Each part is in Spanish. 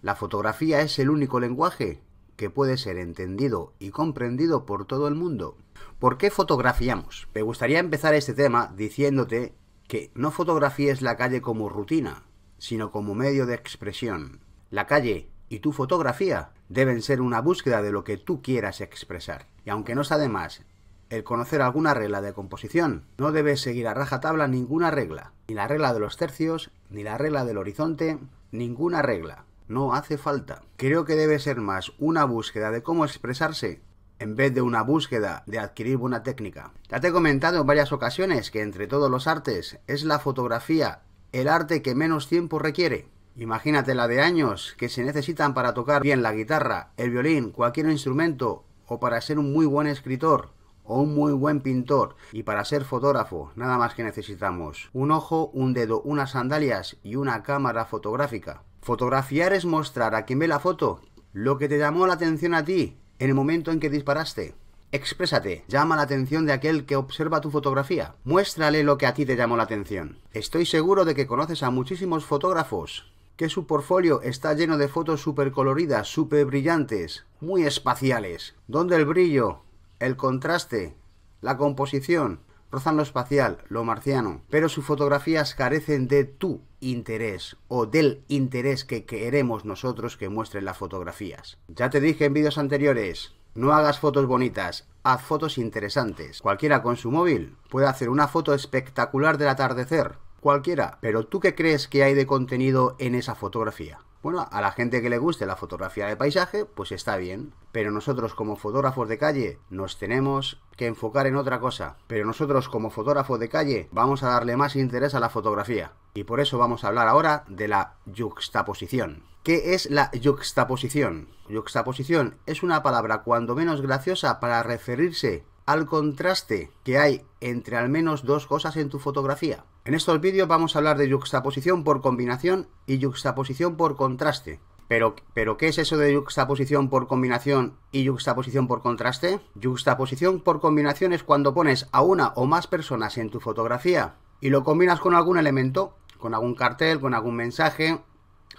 La fotografía es el único lenguaje que puede ser entendido y comprendido por todo el mundo. ¿Por qué fotografiamos? Me gustaría empezar este tema diciéndote que no fotografíes la calle como rutina, sino como medio de expresión. La calle y tu fotografía deben ser una búsqueda de lo que tú quieras expresar. Y aunque no sea de más el conocer alguna regla de composición, no debes seguir a rajatabla ninguna regla, ni la regla de los tercios, ni la regla del horizonte, ninguna regla no hace falta. Creo que debe ser más una búsqueda de cómo expresarse en vez de una búsqueda de adquirir buena técnica. Ya te he comentado en varias ocasiones que entre todos los artes es la fotografía el arte que menos tiempo requiere. Imagínate la de años que se necesitan para tocar bien la guitarra, el violín, cualquier instrumento o para ser un muy buen escritor o un muy buen pintor. Y para ser fotógrafo, nada más que necesitamos un ojo, un dedo, unas sandalias y una cámara fotográfica. Fotografiar es mostrar a quien ve la foto lo que te llamó la atención a ti en el momento en que disparaste. Exprésate, llama la atención de aquel que observa tu fotografía. Muéstrale lo que a ti te llamó la atención. Estoy seguro de que conoces a muchísimos fotógrafos que su portfolio está lleno de fotos súper coloridas, súper brillantes, muy espaciales, donde el brillo el contraste, la composición, rozan lo espacial, lo marciano, pero sus fotografías carecen de tu interés o del interés que queremos nosotros que muestren las fotografías. Ya te dije en vídeos anteriores, no hagas fotos bonitas, haz fotos interesantes. Cualquiera con su móvil puede hacer una foto espectacular del atardecer, cualquiera, pero ¿tú qué crees que hay de contenido en esa fotografía? Bueno, a la gente que le guste la fotografía de paisaje, pues está bien. Pero nosotros como fotógrafos de calle nos tenemos que enfocar en otra cosa. Pero nosotros como fotógrafos de calle vamos a darle más interés a la fotografía. Y por eso vamos a hablar ahora de la yuxtaposición. ¿Qué es la yuxtaposición? Yuxtaposición es una palabra cuando menos graciosa para referirse al contraste que hay entre al menos dos cosas en tu fotografía. En estos vídeos vamos a hablar de yuxtaposición por combinación y yuxtaposición por contraste. Pero, pero, ¿qué es eso de yuxtaposición por combinación y yuxtaposición por contraste? Yuxtaposición por combinación es cuando pones a una o más personas en tu fotografía y lo combinas con algún elemento, con algún cartel, con algún mensaje,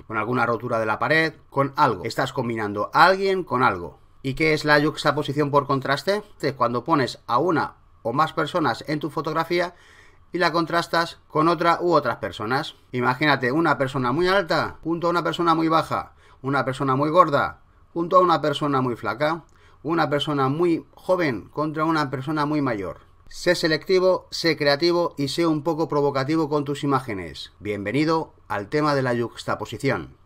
con alguna rotura de la pared, con algo. Estás combinando a alguien con algo. ¿Y qué es la yuxtaposición por contraste? Es cuando pones a una o más personas en tu fotografía y la contrastas con otra u otras personas. Imagínate una persona muy alta junto a una persona muy baja, una persona muy gorda junto a una persona muy flaca, una persona muy joven contra una persona muy mayor. Sé selectivo, sé creativo y sé un poco provocativo con tus imágenes. Bienvenido al tema de la juxtaposición.